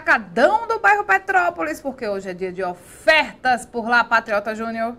Atacadão do bairro Petrópolis, porque hoje é dia de ofertas por lá, Patriota Júnior.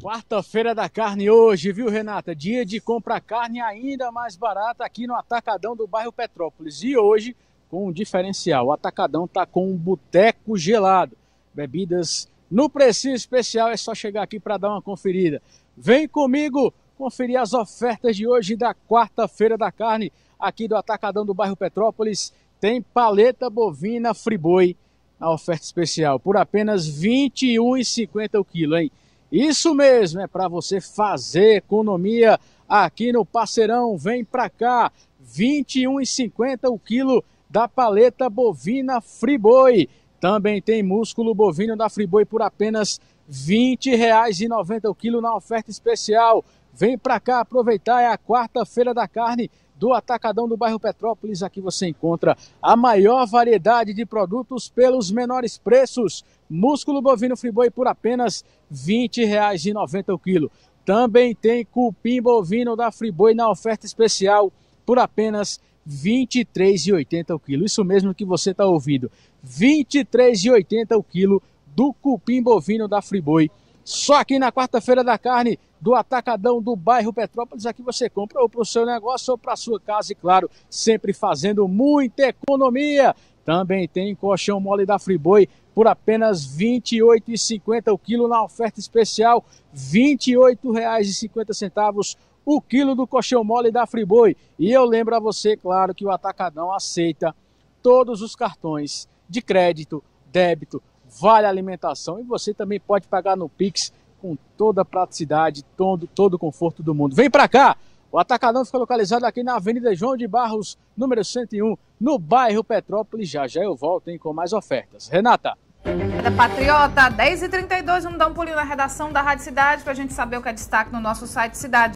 Quarta-feira da carne hoje, viu, Renata? Dia de compra carne ainda mais barata aqui no Atacadão do bairro Petrópolis. E hoje, com um diferencial, o Atacadão tá com um boteco gelado. Bebidas no preço especial, é só chegar aqui para dar uma conferida. Vem comigo conferir as ofertas de hoje da quarta-feira da carne aqui do Atacadão do bairro Petrópolis tem paleta bovina Friboi na oferta especial por apenas R$ 21,50 o quilo, hein? Isso mesmo, é para você fazer economia aqui no Parceirão. Vem para cá, R$ 21,50 o quilo da paleta bovina Friboi. Também tem músculo bovino da Friboi por apenas R$ 20,90 o quilo na oferta especial. Vem para cá aproveitar, é a quarta-feira da carne do Atacadão do bairro Petrópolis. Aqui você encontra a maior variedade de produtos pelos menores preços. Músculo bovino Friboi por apenas R$ 20,90 o quilo. Também tem cupim bovino da Friboi na oferta especial por apenas R$ 23,80 o quilo. Isso mesmo que você está ouvindo, 23,80 o quilo do cupim bovino da Friboi. Só aqui na quarta-feira da carne do Atacadão do bairro Petrópolis, aqui você compra ou para o seu negócio ou para a sua casa e claro, sempre fazendo muita economia. Também tem colchão mole da Friboi por apenas R$ 28,50 o quilo na oferta especial, R$ 28,50 o quilo do colchão mole da Friboi. E eu lembro a você, claro, que o Atacadão aceita todos os cartões de crédito, débito, vale alimentação e você também pode pagar no Pix com toda a praticidade, todo, todo o conforto do mundo. Vem para cá! O Atacadão fica localizado aqui na Avenida João de Barros, número 101, no bairro Petrópolis. Já já eu volto hein, com mais ofertas. Renata. Cada Patriota, 10h32, vamos dar um pulinho na redação da Rádio Cidade para a gente saber o que é destaque no nosso site Cidade.